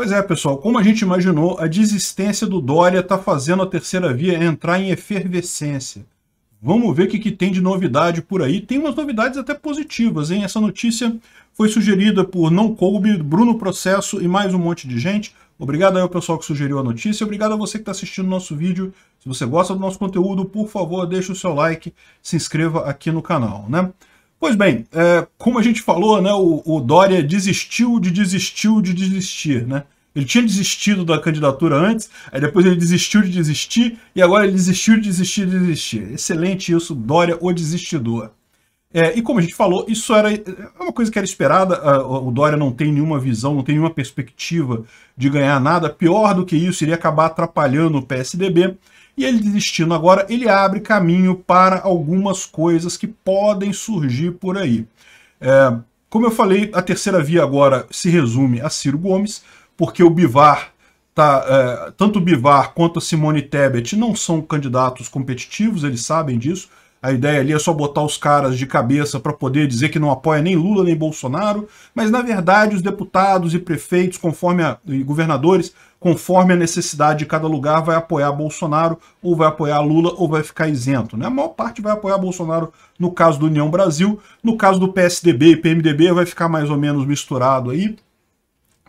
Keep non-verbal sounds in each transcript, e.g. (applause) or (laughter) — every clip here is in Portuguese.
Pois é, pessoal, como a gente imaginou, a desistência do Dória está fazendo a terceira via entrar em efervescência. Vamos ver o que, que, tem de novidade por aí. Tem umas novidades até positivas, hein? Essa notícia foi sugerida por Não Coube, Bruno Processo e mais um monte de gente. Obrigado aí ao pessoal que sugeriu a notícia. Obrigado a você que está assistindo o nosso vídeo. Se você gosta do nosso conteúdo, por favor, deixe o seu like, se inscreva aqui no canal, né? Pois bem, é, como a gente falou, né, o, o, Dória desistiu de desistiu de desistir, né? Ele tinha desistido da candidatura antes, aí depois ele desistiu de desistir, e agora ele desistiu de desistir de desistir. Excelente isso, Dória, o desistidor. É, e como a gente falou, isso era é uma coisa que era esperada, o Dória não tem nenhuma visão, não tem nenhuma perspectiva de ganhar nada, pior do que isso, iria acabar atrapalhando o PSDB, e ele desistindo agora, ele abre caminho para algumas coisas que podem surgir por aí. É, como eu falei, a terceira via agora se resume a Ciro Gomes, porque o Bivar Tá, é, tanto o Bivar quanto a Simone Tebet não são candidatos competitivos, eles sabem disso, a ideia ali é só botar os caras de cabeça para poder dizer que não apoia nem Lula nem Bolsonaro, mas na verdade os deputados e prefeitos, conforme a, e governadores, conforme a necessidade de cada lugar, vai apoiar Bolsonaro ou vai apoiar Lula ou vai ficar isento. Né? A maior parte vai apoiar Bolsonaro no caso do União Brasil, no caso do PSDB e PMDB vai ficar mais ou menos misturado aí,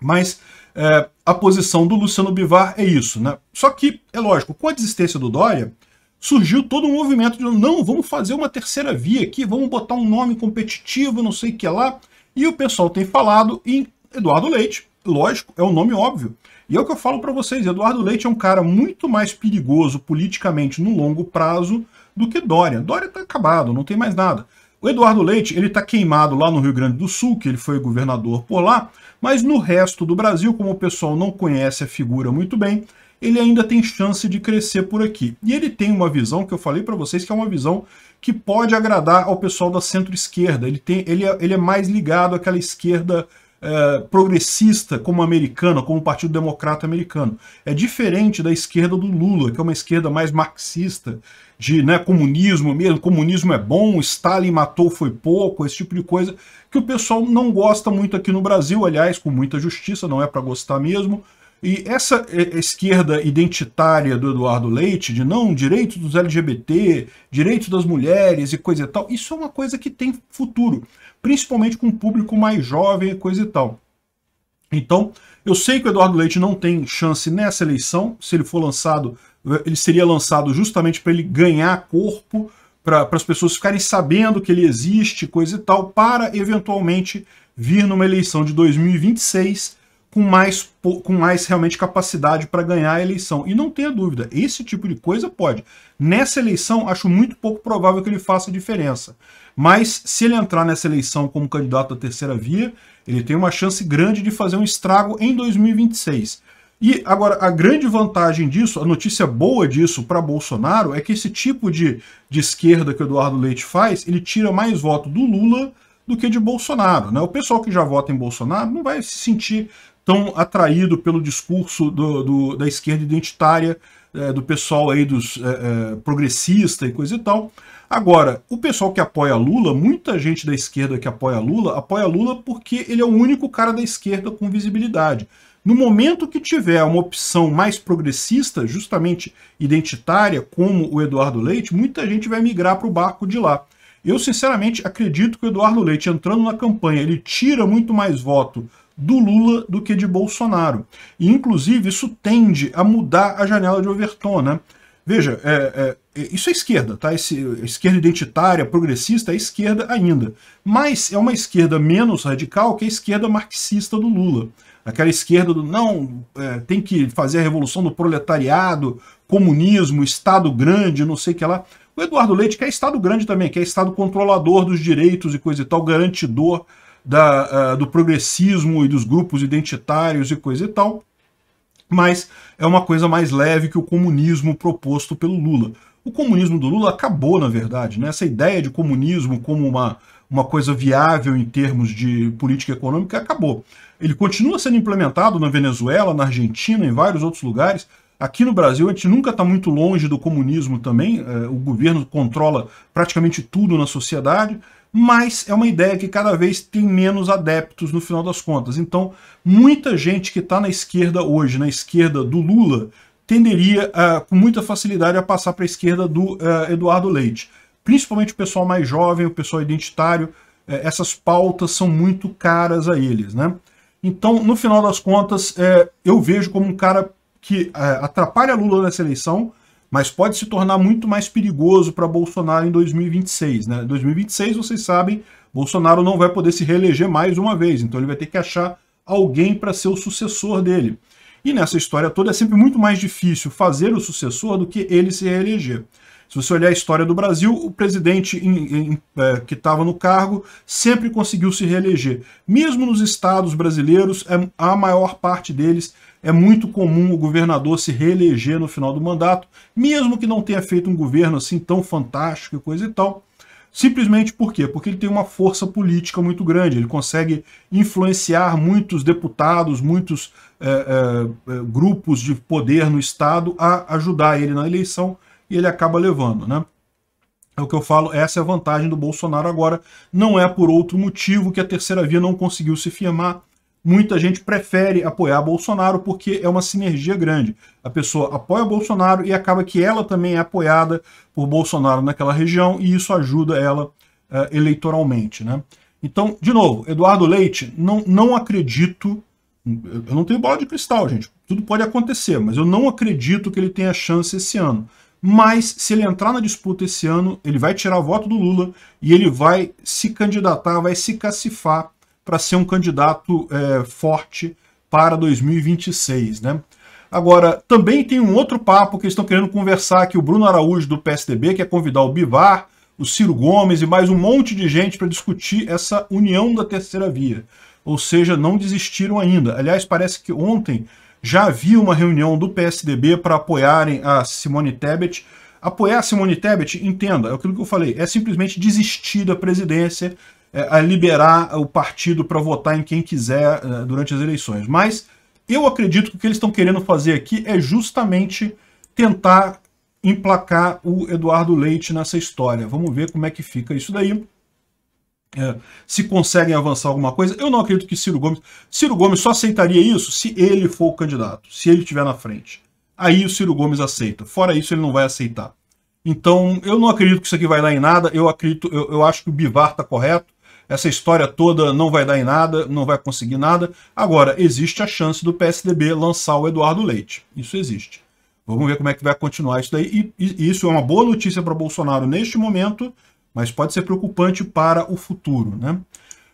mas é, a posição do Luciano Bivar é isso. Né? Só que, é lógico, com a desistência do Dória surgiu todo um movimento de não, vamos fazer uma terceira via aqui, vamos botar um nome competitivo, não sei o que lá. E o pessoal tem falado em Eduardo Leite, lógico, é um nome óbvio. E é o que eu falo para vocês, Eduardo Leite é um cara muito mais perigoso politicamente no longo prazo do que Dória. Dória está acabado, não tem mais nada. O Eduardo Leite, ele está queimado lá no Rio Grande do Sul, que ele foi governador por lá, mas no resto do Brasil, como o pessoal não conhece a figura muito bem, ele ainda tem chance de crescer por aqui. E ele tem uma visão que eu falei para vocês que é uma visão que pode agradar ao pessoal da centro-esquerda. Ele, tem, ele, é, ele é mais ligado àquela esquerda é, progressista como americana, como o Partido Democrata americano. É diferente da esquerda do Lula, que é uma esquerda mais marxista, de né, comunismo mesmo, comunismo é bom, Stalin matou foi pouco, esse tipo de coisa, que o pessoal não gosta muito aqui no Brasil, aliás, com muita justiça, não é para gostar mesmo, e essa esquerda identitária do Eduardo Leite, de não, direitos dos LGBT, direitos das mulheres e coisa e tal, isso é uma coisa que tem futuro, principalmente com um público mais jovem e coisa e tal. Então, eu sei que o Eduardo Leite não tem chance nessa eleição, se ele for lançado, ele seria lançado justamente para ele ganhar corpo, para as pessoas ficarem sabendo que ele existe, coisa e tal, para eventualmente vir numa eleição de 2026 com mais, com mais realmente capacidade para ganhar a eleição. E não tenha dúvida, esse tipo de coisa pode. Nessa eleição, acho muito pouco provável que ele faça diferença. Mas se ele entrar nessa eleição como candidato da terceira via, ele tem uma chance grande de fazer um estrago em 2026. E agora, a grande vantagem disso, a notícia boa disso para Bolsonaro, é que esse tipo de, de esquerda que o Eduardo Leite faz, ele tira mais voto do Lula do que de Bolsonaro. Né? O pessoal que já vota em Bolsonaro não vai se sentir tão atraído pelo discurso do, do, da esquerda identitária, é, do pessoal aí dos é, é, progressista e coisa e tal. Agora, o pessoal que apoia Lula, muita gente da esquerda que apoia Lula, apoia Lula porque ele é o único cara da esquerda com visibilidade. No momento que tiver uma opção mais progressista, justamente identitária, como o Eduardo Leite, muita gente vai migrar para o barco de lá. Eu, sinceramente, acredito que o Eduardo Leite, entrando na campanha, ele tira muito mais voto do Lula do que de Bolsonaro. E, inclusive, isso tende a mudar a janela de Overton, né? Veja, é, é, é, isso é esquerda, tá? Esse, esquerda identitária, progressista, é esquerda ainda. Mas é uma esquerda menos radical que a esquerda marxista do Lula. Aquela esquerda do não, é, tem que fazer a revolução do proletariado, comunismo, Estado grande, não sei o que lá. O Eduardo Leite quer Estado grande também, quer Estado controlador dos direitos e coisa e tal, garantidor da, uh, do progressismo e dos grupos identitários e coisa e tal, mas é uma coisa mais leve que o comunismo proposto pelo Lula. O comunismo do Lula acabou, na verdade, né? essa ideia de comunismo como uma, uma coisa viável em termos de política econômica acabou. Ele continua sendo implementado na Venezuela, na Argentina, em vários outros lugares, Aqui no Brasil, a gente nunca está muito longe do comunismo também. É, o governo controla praticamente tudo na sociedade mas é uma ideia que cada vez tem menos adeptos no final das contas. Então, muita gente que está na esquerda hoje, na esquerda do Lula, tenderia uh, com muita facilidade a passar para a esquerda do uh, Eduardo Leite. Principalmente o pessoal mais jovem, o pessoal identitário, uh, essas pautas são muito caras a eles. Né? Então, no final das contas, eh, eu vejo como um cara que eh, atrapalha Lula nessa eleição, mas pode se tornar muito mais perigoso para Bolsonaro em 2026. Né? 2026, vocês sabem, Bolsonaro não vai poder se reeleger mais uma vez, então ele vai ter que achar alguém para ser o sucessor dele. E nessa história toda é sempre muito mais difícil fazer o sucessor do que ele se reeleger. Se você olhar a história do Brasil, o presidente em, em, é, que estava no cargo sempre conseguiu se reeleger. Mesmo nos estados brasileiros, é, a maior parte deles é muito comum o governador se reeleger no final do mandato, mesmo que não tenha feito um governo assim tão fantástico e coisa e tal. Simplesmente por quê? Porque ele tem uma força política muito grande, ele consegue influenciar muitos deputados, muitos é, é, é grupos de poder no Estado a ajudar ele na eleição e ele acaba levando, né? É o que eu falo, essa é a vantagem do Bolsonaro agora. Não é por outro motivo que a terceira via não conseguiu se firmar. Muita gente prefere apoiar Bolsonaro porque é uma sinergia grande. A pessoa apoia Bolsonaro e acaba que ela também é apoiada por Bolsonaro naquela região e isso ajuda ela uh, eleitoralmente. Né? Então, de novo, Eduardo Leite, não, não acredito. Eu não tenho bola de cristal, gente. Tudo pode acontecer, mas eu não acredito que ele tenha chance esse ano mas se ele entrar na disputa esse ano, ele vai tirar o voto do Lula e ele vai se candidatar, vai se cacifar para ser um candidato é, forte para 2026, né? Agora, também tem um outro papo que eles estão querendo conversar, que o Bruno Araújo do PSDB quer é convidar o Bivar, o Ciro Gomes e mais um monte de gente para discutir essa união da terceira via. Ou seja, não desistiram ainda. Aliás, parece que ontem já havia uma reunião do PSDB para apoiarem a Simone Tebet. Apoiar a Simone Tebet, entenda, é aquilo que eu falei, é simplesmente desistir da presidência, é, a liberar o partido para votar em quem quiser é, durante as eleições. Mas eu acredito que o que eles estão querendo fazer aqui é justamente tentar emplacar o Eduardo Leite nessa história. Vamos ver como é que fica isso daí é, se conseguem avançar alguma coisa. Eu não acredito que Ciro Gomes. Ciro Gomes só aceitaria isso se ele for o candidato, se ele estiver na frente. Aí o Ciro Gomes aceita. Fora isso, ele não vai aceitar. Então, eu não acredito que isso aqui vai dar em nada. Eu acredito, eu, eu acho que o Bivar está correto. Essa história toda não vai dar em nada, não vai conseguir nada. Agora, existe a chance do PSDB lançar o Eduardo Leite. Isso existe. Vamos ver como é que vai continuar isso daí. E, e isso é uma boa notícia para Bolsonaro neste momento mas pode ser preocupante para o futuro, né?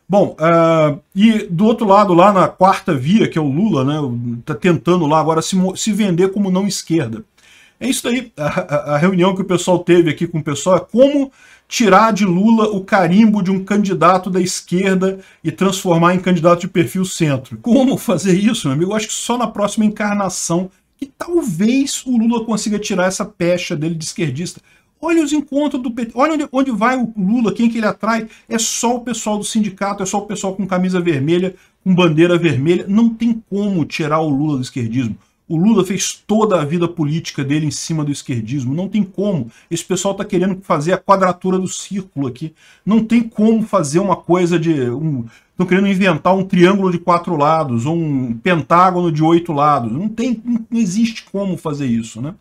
Bom, uh, e do outro lado, lá na quarta via, que é o Lula, né, tá tentando lá agora se, se vender como não esquerda. É isso aí, a, a, reunião que o pessoal teve aqui com o pessoal é como tirar de Lula o carimbo de um candidato da esquerda e transformar em candidato de perfil centro. Como fazer isso, meu amigo? Eu acho que só na próxima encarnação que talvez o Lula consiga tirar essa pecha dele de esquerdista. Olha os encontros do PT, olha onde, onde vai o Lula, quem que ele atrai. É só o pessoal do sindicato, é só o pessoal com camisa vermelha, com bandeira vermelha. Não tem como tirar o Lula do esquerdismo. O Lula fez toda a vida política dele em cima do esquerdismo. Não tem como. Esse pessoal está querendo fazer a quadratura do círculo aqui. Não tem como fazer uma coisa de... Um, estão querendo inventar um triângulo de quatro lados ou um pentágono de oito lados. Não, tem, não existe como fazer isso, né?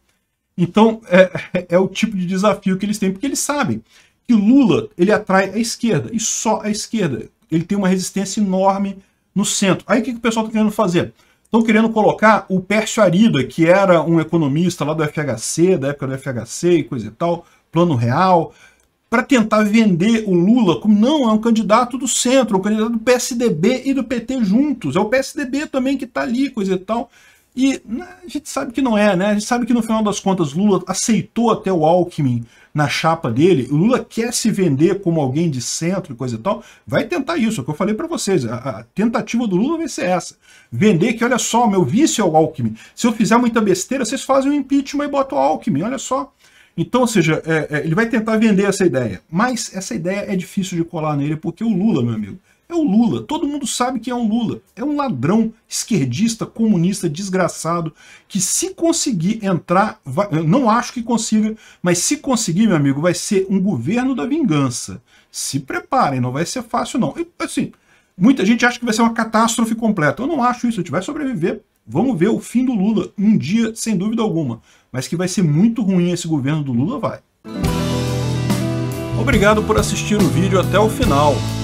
Então, é, (laughs) é o tipo de desafio que eles têm, porque eles sabem que o Lula ele atrai a esquerda, e só a esquerda. Ele tem uma resistência enorme no centro. Aí o que, que o pessoal está querendo fazer? Estão querendo colocar o Pércio Arida, que era um economista lá do FHC, da época do FHC e coisa e tal, Plano Real, para tentar vender o Lula como não, é um candidato do centro, é um candidato do PSDB e do PT juntos. É o PSDB também que está ali, coisa e tal. E né, a gente sabe que não é, né? A gente sabe que no final das contas Lula aceitou até o Alckmin na chapa dele. O Lula quer se vender como alguém de centro e coisa e tal. Vai tentar isso, é o que eu falei para vocês. A, a, tentativa do Lula vai ser essa. Vender que, olha só, meu vício é o Alckmin. Se eu fizer muita besteira, vocês fazem um impeachment e botam o Alckmin, olha só. Então, ou seja, é, é, ele vai tentar vender essa ideia. Mas essa ideia é difícil de colar nele, porque o Lula, meu amigo, é o Lula. Todo mundo sabe que é um Lula. É um ladrão esquerdista, comunista, desgraçado, que se conseguir entrar, vai, não acho que consiga, mas se conseguir, meu amigo, vai ser um governo da vingança. Se preparem, não vai ser fácil, não. E, assim, muita gente acha que vai ser uma catástrofe completa. Eu não acho isso, a gente vai sobreviver. Vamos ver o fim do Lula um dia, sem dúvida alguma. Mas que vai ser muito ruim esse governo do Lula, vai. Obrigado por assistir o vídeo até o final.